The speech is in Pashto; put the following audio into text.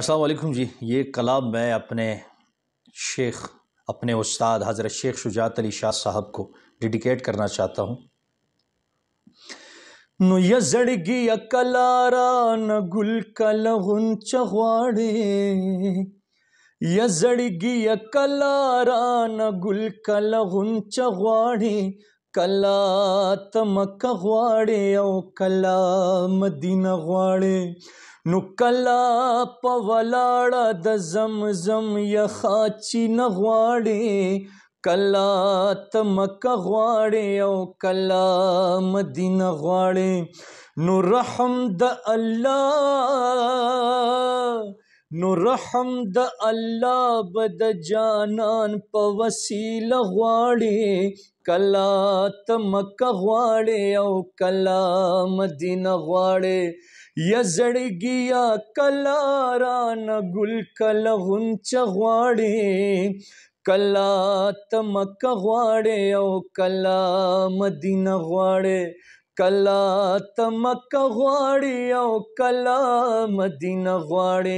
अस्सलाम जी ये कलाम मैं अपने शेख अपने उस्ताद हज़रत शेख शुजात अली शाह साहब को डेडिकेट करना चाहता हूँ नु यजड़गी अकलारा न गुल कलहुन चवाड़े यजड़गी अकलारा न गुल कलहुन चवाड़े कला तमक वाड़े औ कला मदीना वाड़े نو کلا په ولاړه د زمزم یخا چی نه غواړي کلا تمکه غواړي او کلا مدینه غواړي نو رحم د الله نو رحم د الله بد جانان په وسیله غواړي کلا تمک غواړي او کلا مدینه غواړي یا زړګیا کلا ران ګل کلا غنچ غواړي کلا تمک غواړي او کلا مدینه غواړي کلا تمک غواړي او کلا مدینه غواړي